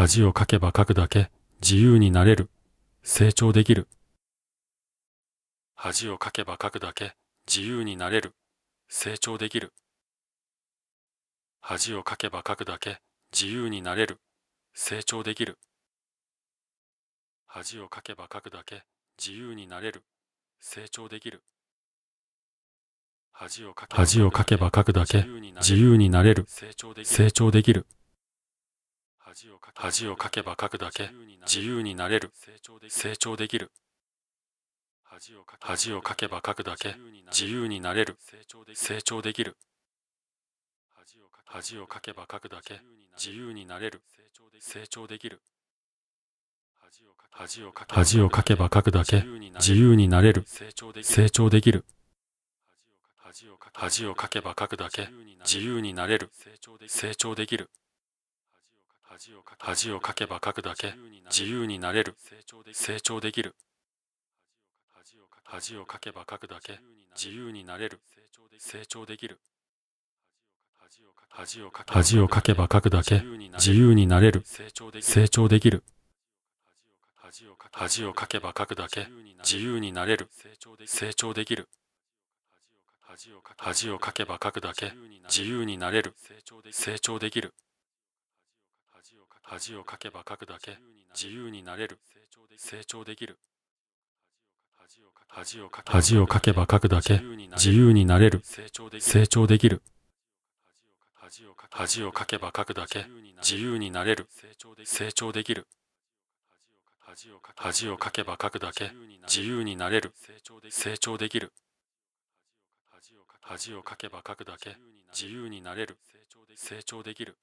恥をかけばかくだけ自由になれる、成長できる。恥をかけばかくだけ自由になれる、成長できる。恥をかけばかくだけ自由になれる、成長できる。恥をかけばかくだけ自由になれる、成長できる。恥をかけばかくだけ自由になれる、成長できる。恥をかけばかくだけ自由になれる成長できる恥をかけばかくだけ自由になれる成長できる恥をかけばかくだけ自由になれる成長できる恥をかけばかくだけ自由になれる成長できる恥をかけばかくだけ自由になれる成長できる恥をかけばかくだけ自由になれる成長できる恥をかけばかくだけ自由になれる成長できる恥をかけばかくだけ自由になれる成長できる恥をかけばかくだけ自由になれる成長できる恥をかけばかくだけ自由になれる成長できる恥をかけばかくだけ自由になれる成長できる恥をかけばかくだけ自由になれる成長できる恥をかけばかくだけ自由になれる成長できる恥をかけばかくだけ自由になれる成長できる恥をかけばかくだけ自由になれる成長できる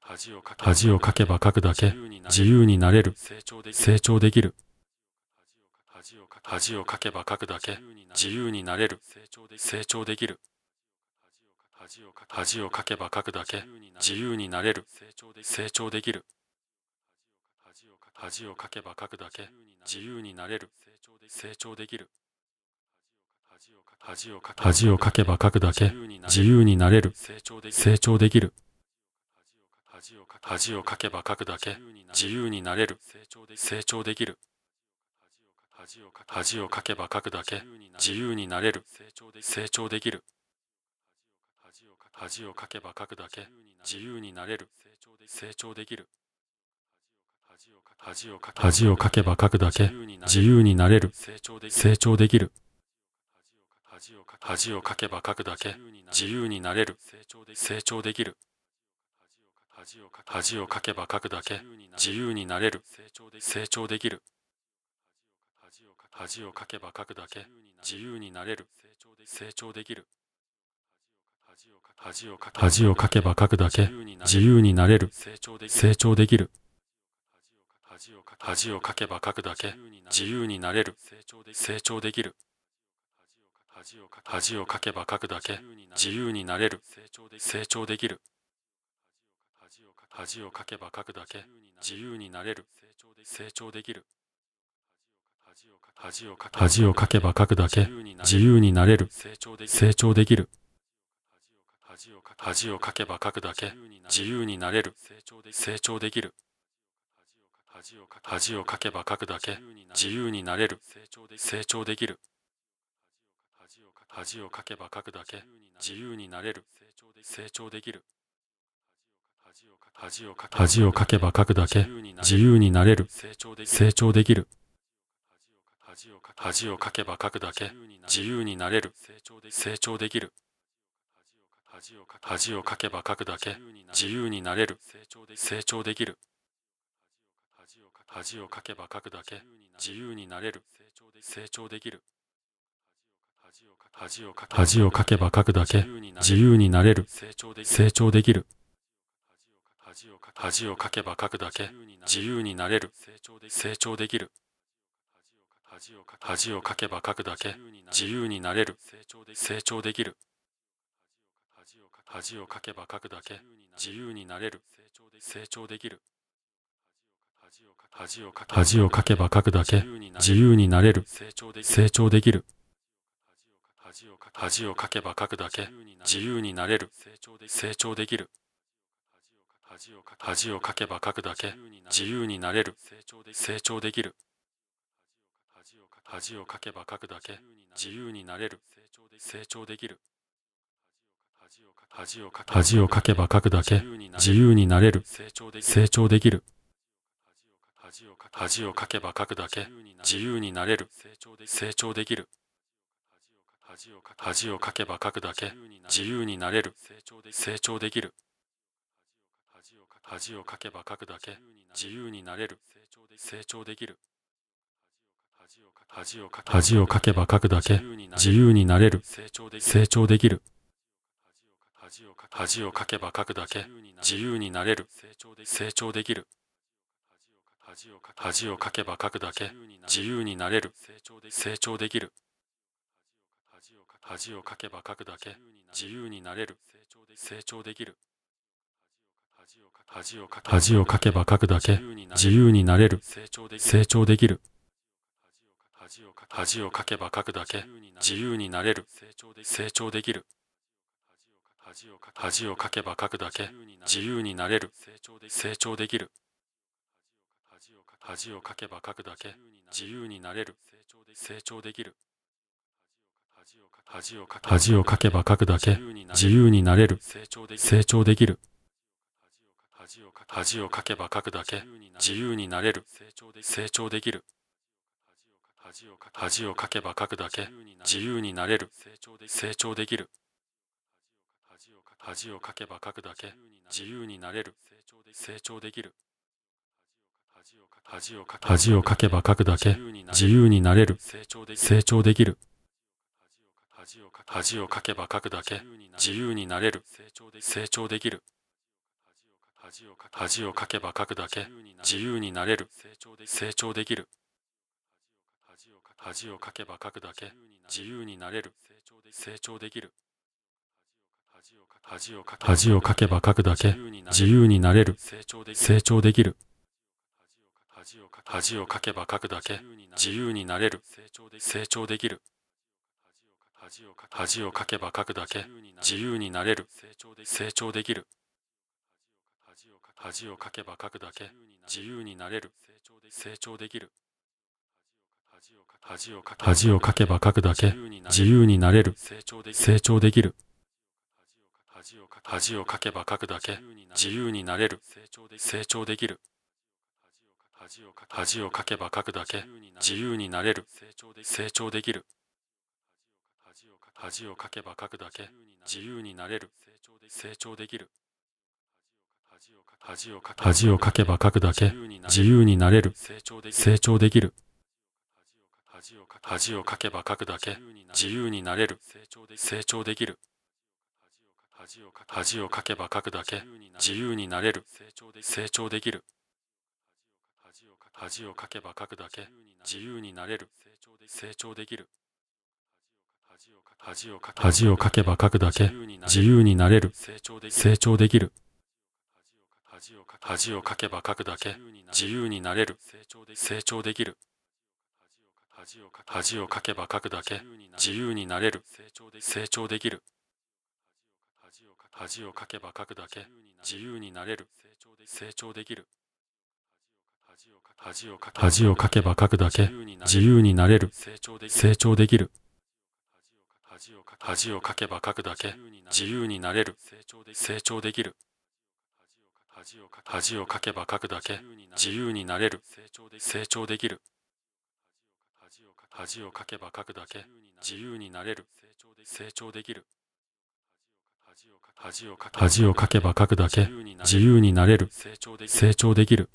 恥をかけばかくだけ自由になれる成長できる恥をかけばかくだけ自由になれる成長できる恥をかけばかくだけ自由になれる成長できる恥をかけばかくだけ自由になれる成長できる恥をかけばかくだけ自由になれる成長できる恥をかけばかくだけ自由になれる成長できる恥をかけばかくだけ自由になれる成長できる恥をかけばかくだけ自由になれる成長できる恥をかけばかくだけ自由になれる成長できる恥をかけばかくだけ自由になれる成長できる恥をかけばかくだけ自由になれる成長できる恥をかけばかくだけ自由になれる成長できる恥をかけばかくだけ自由になれる成長できる恥をかけばかくだけ自由になれる成長できる恥をかけばかくだけ自由になれる成長できる恥をかけばかくだけ自由になれる成長できる恥をかけばかくだけ自由になれる成長できる恥をかけばかくだけ自由になれる成長できる恥をかけばかくだけ自由になれる成長できる恥をかけばかくだけ自由になれる成長できる恥をかけばかくだけ自由になれる成長できる恥をかけばかくだけ自由になれる成長できる恥をかけばかくだけ自由になれる成長できる恥をかけばかくだけ自由になれる成長できる恥をかけばかくだけ自由になれる成長できる恥をかけばかくだけ自由になれる成長できる恥をかけばかくだけ自由になれる成長できる恥をかけばかくだけ自由になれる成長できる恥をかけばかくだけ自由になれる成長できる恥をかけばかくだけ自由になれる成長できる恥をかけばかくだけ自由になれる成長できる恥をかけばかくだけ自由になれる成長できる恥をかけばかくだけ自由になれる成長できる恥をかけばかくだけ自由になれる成長できる恥をかけばかくだけ自由になれる成長できる恥をかけ恥をかけばかくだけ自由になれる成長できる恥をかけばかくだけ自由になれる成長できる恥をかけばかくだけ自由になれる成長できる恥をかけばかくだけ自由になれる成長できる恥をかけばかくだけ自由になれる成長できる恥をかけばかくだけ自由になれる成長できる恥をかけばかくだけ自由になれる成長できる恥をかけばかくだけ自由になれる成長できる恥をかけばかくだけ自由になれる成長できる恥をかけばかくだけ自由になれる成長できる恥をかけばかくだけ自由になれる成長できる恥をかけば書くだけ自由になれる成長できる恥をかけば書くだけ自由になれる成長できる恥をかけば書くだけ自由になれる成長できる恥をかけば書くだけ自由になれる成長できる恥をかけばかくだけ自由になれる成長できる恥をかけばかくだけ自由になれる成長できる恥をかけばかくだけ自由になれる成長できる恥をかけばかくだけ自由になれる成長できる恥をかけばかくだけ自由になれる成長できる恥をかけばかくだけ自由になれる成長できる恥をかけばかくだけ自由になれる成長できる恥をかけばかくだけ自由になれる成長できる恥をかけばかくだけ自由になれる成長できる恥をかけばかくだけ自由になれる成長できる恥をかけばかくだけ自由になれる成長できる恥をかけばかくだけ自由になれる成長できる恥をかけばかくだけ自由になれる成長できる恥をかけばかくだけ自由になれる成長できる恥をかけばかくだけ自由になれる成長できる恥をかけばかくだけ自由になれる成長できる恥をかけばかくだけ自由になれる成長できる恥をかけばかくだけ自由になれる成長できる恥をかけばかくだけ自由になれる成長できる恥をかけばかくだけ自由になれる成長できる恥をかけばかくだけ自由になれる成長できる恥をかけばかくだけ自由になれる成長できる恥をかけばかくだけ自由になれる成長できる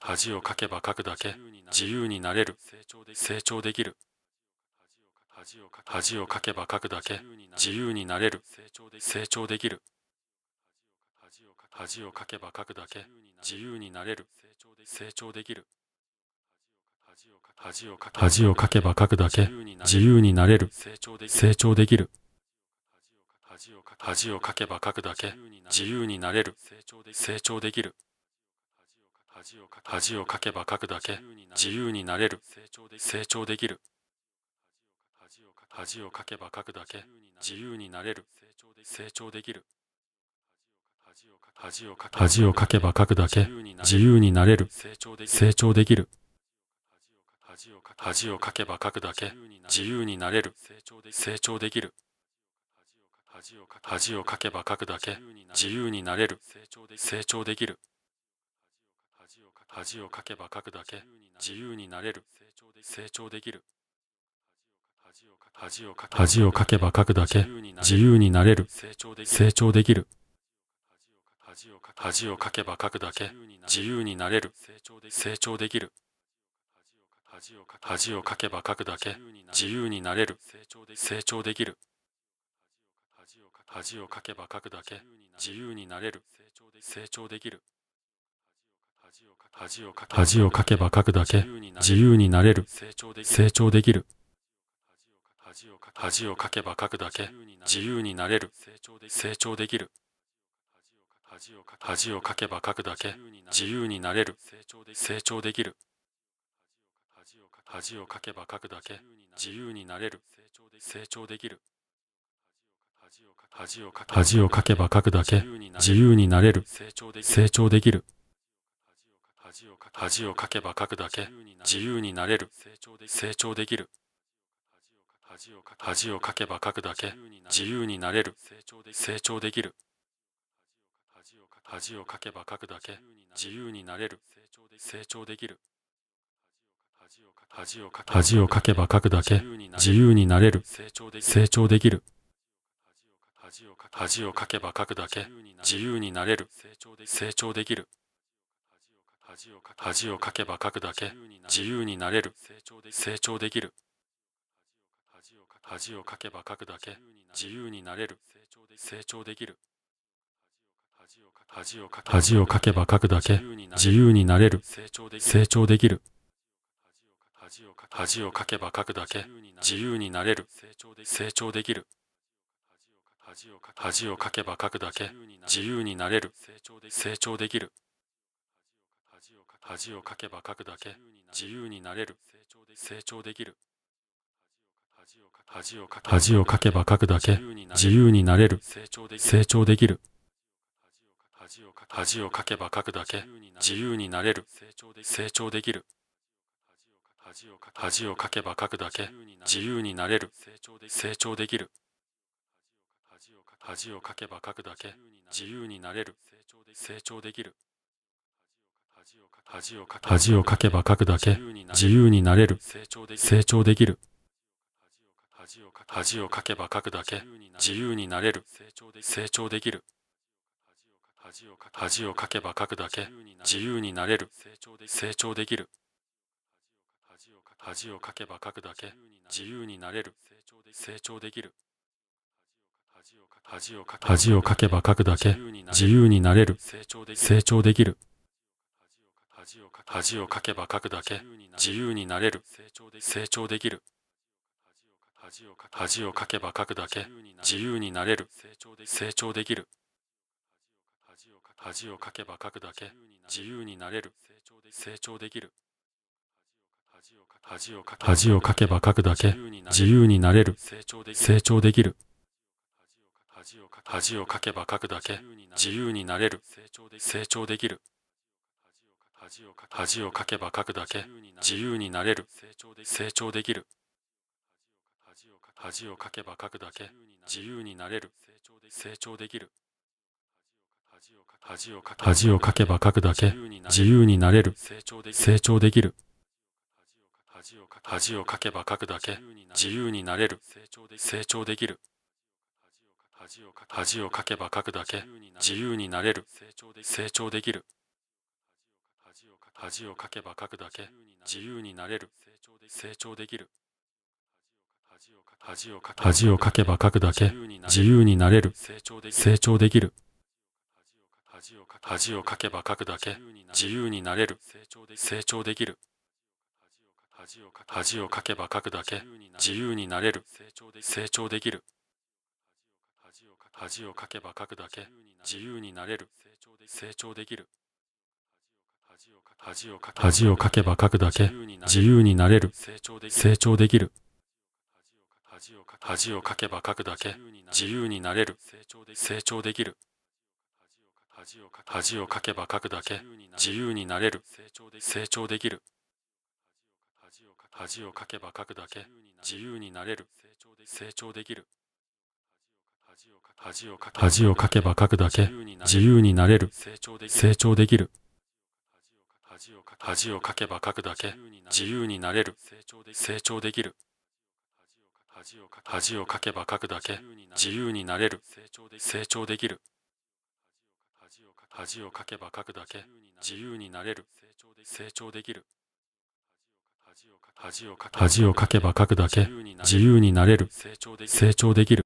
恥をかけばかくだけ自由になれる成長できる恥をかけばかくだけ自由になれる成長できる恥をかけばかくだけ自由になれる成長できる恥をかけばかくだけ自由になれる成長できる恥をかけばかくだけ自由になれる成長できる恥をかけばかくだけ自由になれる成長できる恥をかけばかくだけ自由になれる成長できる恥をかけばかくだけ自由になれる成長できる恥をかけばかくだけ自由になれる成長できる恥をかけばかくだけ自由になれる成長できる恥をかけばかくだけ自由になれる成長できる恥をかけばかくだけ自由になれる成長できる恥をかけばかくだけ自由になれる成長できる恥をかけば書くだけ自由になれる成長できる恥をかけば書くだけ自由になれる成長できる恥をかけば書くだけ自由になれる成長できる恥をかけば書くだけ自由になれる成長できる恥をかけばかくだけ自由になれる成長できる恥をかけばかくだけ自由になれる成長できる恥をかけばかくだけ自由になれる成長できる恥をかけばかくだけ自由になれる成長できる恥をかけばかくだけ自由になれる成長できる恥をかけばかくだけ自由になれる成長できる恥をかけばかくだけ自由になれる成長できる恥をかけばかくだけ自由になれる成長できる恥をかけばかくだけ自由になれる成長できる恥をかけばかくだけ自由になれる成長できる恥をかけばかくだけ自由になれる成長できる恥をかけばかくだけ自由になれる成長できる恥をかけばかくだけ自由になれる成長できる恥をかけばかくだけ自由になれる成長できる恥をかけばかくだけ自由になれる成長できる恥をかけばかくだけ自由になれる成長できる恥をかけばかくだけ自由になれる成長できる恥をかけばかくだけ自由になれる成長できる恥をかけばかくだけ自由になれる成長できる恥をかけばかくだけ自由になれる成長できる恥をかけばかくだけ自由になれる成長できる恥をかけばかくだけ自由になれる成長できる恥をかけばかくだけ自由になれる成長できる恥をかけばかくだけ自由になれる成長できる恥をかけばかくだけ自由になれる成長できる恥をかけばかくだけ自由になれる成長できる恥をかけばかくだけ自由になれる成長できる恥をかけばかくだけ自由になれる成長できる恥をかけばかくだけ自由になれる成長できる恥をかけばかくだけ自由になれる成長できる恥をかけばかくだけ自由になれる成長できる恥をかけばかくだけ自由になれる成長できる恥をかけばかくだけ自由になれる成長できる恥をかけばかくだけ自由になれる成長できる恥をかけばかくだけ自由になれる成長できる恥をかけばかくだけ自由になれる成長できる恥をかけばかくだけ自由になれる成長できる恥をかけばかくだけ自由になれる成長できる恥をかけばかくだけ自由になれる成長できる恥をかけばかくだけ自由になれる成長できる恥をかけばかくだけ自由になれる成長できる恥をかけばかくだけ自由になれる成長できる恥をかけばかくだけ自由になれる成長できる恥をかけばかくだけ自由になれる成長できる恥をかけばかくだけ自由になれる成長できる恥をかけばかくだけ自由になれる成長できる恥をかけばかくだけ自由になれる成長できる